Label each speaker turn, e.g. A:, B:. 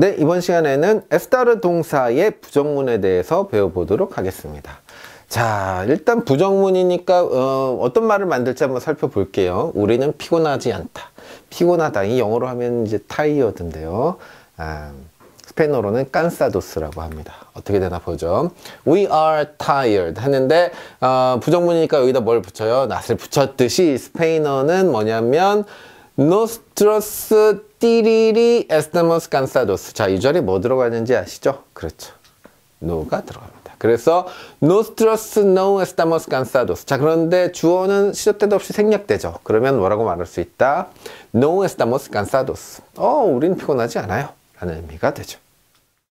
A: 네, 이번 시간에는 에스타르 동사의 부정문에 대해서 배워보도록 하겠습니다. 자, 일단 부정문이니까 어, 어떤 말을 만들지 한번 살펴볼게요. 우리는 피곤하지 않다. 피곤하다. 이 영어로 하면 이제 타이어드인데요. 아, 스페인어로는 깐사도스라고 합니다. 어떻게 되나 보죠. We are tired 했는데 어, 부정문이니까 여기다 뭘 붙여요? 낫을 붙였듯이 스페인어는 뭐냐면 노스트로스 띠리리 에스테모스 칸사도스 자, 이자리에뭐 들어가는지 있 아시죠? 그렇죠. 노가 들어갑니다. 그래서 노스트로스 노 에스타모스 칸사도스 자 그런데 주어는 시도 때도 없이 생략되죠. 그러면 뭐라고 말할 수 있다? 노 에스타모스 칸사도스 어 우린 피곤하지 않아요. 라는 의미가 되죠.